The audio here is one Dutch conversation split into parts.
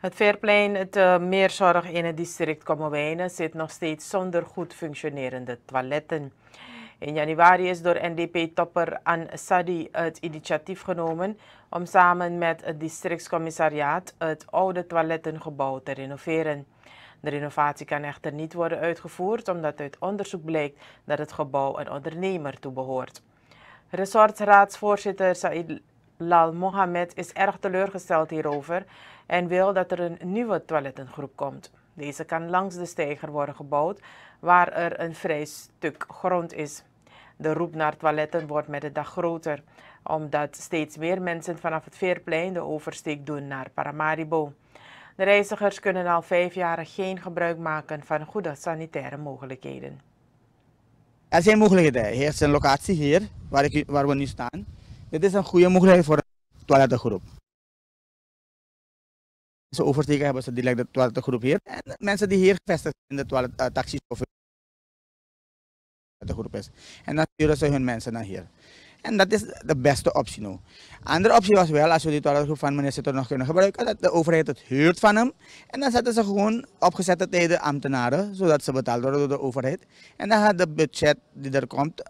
Het Verplein, het eh, meerzorg in het district Kommerwijnen, zit nog steeds zonder goed functionerende toiletten. In januari is door NDP-topper Sadi het initiatief genomen om samen met het districtscommissariaat het oude toilettengebouw te renoveren. De renovatie kan echter niet worden uitgevoerd omdat uit onderzoek blijkt dat het gebouw een ondernemer toebehoort. Resortraadsvoorzitter Said Lal Mohamed is erg teleurgesteld hierover en wil dat er een nieuwe toilettengroep komt. Deze kan langs de steiger worden gebouwd, waar er een vrij stuk grond is. De roep naar toiletten wordt met de dag groter, omdat steeds meer mensen vanaf het Veerplein de oversteek doen naar Paramaribo. De reizigers kunnen al vijf jaar geen gebruik maken van goede sanitaire mogelijkheden. Er zijn mogelijkheden. Hier is een locatie hier waar, ik, waar we nu staan. Dit is een goede mogelijkheid voor een toilettengroep. Ze oversteken hebben ze direct de toilettengroep hier. En mensen die hier gevestigd in de toilet, uh, taxis of de groep is. En dan sturen ze hun mensen naar hier. En dat is de beste optie nu. Andere optie was wel, als we die toiletgroep van meneer Sitter nog kunnen gebruiken, dat de overheid het huurt van hem. En dan zetten ze gewoon opgezette tijden ambtenaren, zodat ze betaald worden door de overheid. En dan gaat het budget die er komt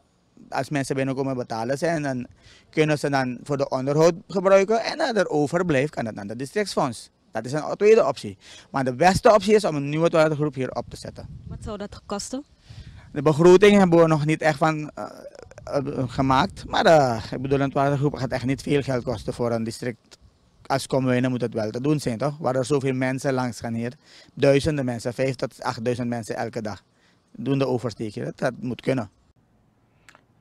als mensen binnenkomen nou betalen ze en kunnen ze dan voor de onderhoud gebruiken en als er overblijft kan dat naar de districtsfonds. Dat is een tweede optie. Maar de beste optie is om een nieuwe toiletgroep hier op te zetten. Wat zou dat kosten? De begroting hebben we nog niet echt van eh, eh, gemaakt. Maar eh, ik bedoel, een toiletgroep gaat echt niet veel geld kosten voor een district. Als dan moet het wel te doen zijn, toch? Waar er zoveel mensen langs gaan hier. Duizenden mensen, vijf tot achtduizend mensen elke dag. Doen de oversteek, dat moet kunnen.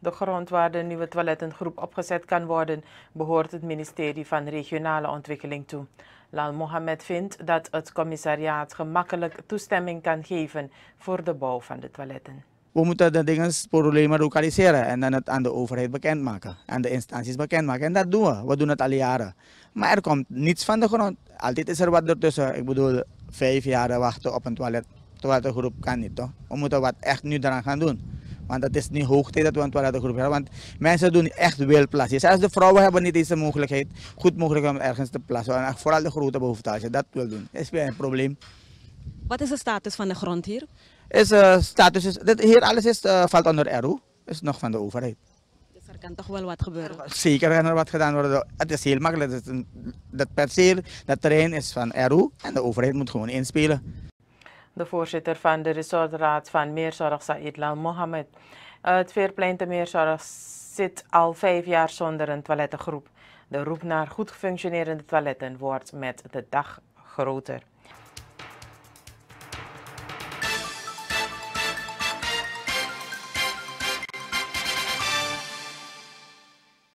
De grond waar de nieuwe toilettengroep opgezet kan worden, behoort het ministerie van Regionale Ontwikkeling toe. Lal Mohamed vindt dat het commissariaat gemakkelijk toestemming kan geven voor de bouw van de toiletten. We moeten de dingen problemen lokaliseren en dan het aan de overheid bekendmaken. Aan de instanties bekendmaken. En dat doen we. We doen het al jaren. Maar er komt niets van de grond. Altijd is er wat ertussen. Ik bedoel, vijf jaar wachten op een toilet. Toilettengroep kan niet toch? We moeten wat echt nu eraan gaan doen. Want dat is nu hoog tijd dat we een groepen hebben. Want mensen doen echt wel plassen. Zelfs de vrouwen hebben niet deze mogelijkheid goed mogelijk om ergens te plaatsen. En vooral de grote behoefte als je dat wil doen. is weer een probleem. Wat is de status van de grond hier? Is, eh, status is, dit, hier alles is, eh, valt onder RO. Is nog van de overheid. Dus er kan toch wel wat gebeuren? Zeker kan er wat gedaan worden. Het is heel makkelijk. Dat, dat perceel, dat terrein is van RO. En de overheid moet gewoon inspelen de voorzitter van de resortraad van Meerzorg, Said Lal Mohammed. Het veerplein te Meerzorg zit al vijf jaar zonder een toilettengroep. De roep naar goed functionerende toiletten wordt met de dag groter.